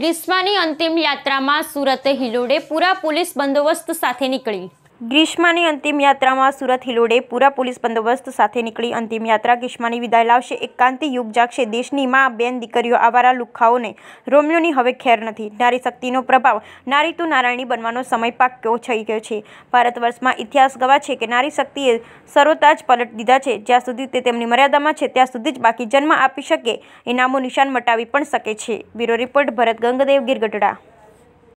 ક્રિસ્માની અંતિમ યાત્રામાં સુરત હિલોડે પૂરા પોલીસ બંદોબસ્ત સાથે નીકળી ગ્રીષ્માની અંતિમ યાત્રામાં સુરત હિલોડે પૂરા પોલીસ બંદોબસ્ત સાથે નીકળી અંતિમ યાત્રા ગ્રીષ્માની વિદાય લાવશે એકાંતિ યુગ જાગશે દેશની માં બેન દીકરીઓ આવારા લુખાઓને રોમિયોની હવે ખેર નથી નારી શક્તિનો પ્રભાવ નારી તું નારાયણી બનવાનો સમય પાક્યો થઈ ગયો છે ભારત વર્ષમાં ઇતિહાસ ગવા છે કે નારી શક્તિએ સરોતા જ પલટ દીધા છે જ્યાં સુધી તે તેમની મર્યાદામાં છે ત્યાં સુધી જ બાકી જન્મ આપી શકે એ નામો નિશાન મટાવી પણ શકે છે બ્યુરો રિપોર્ટ ભરત ગંગદેવ ગીરગઢડા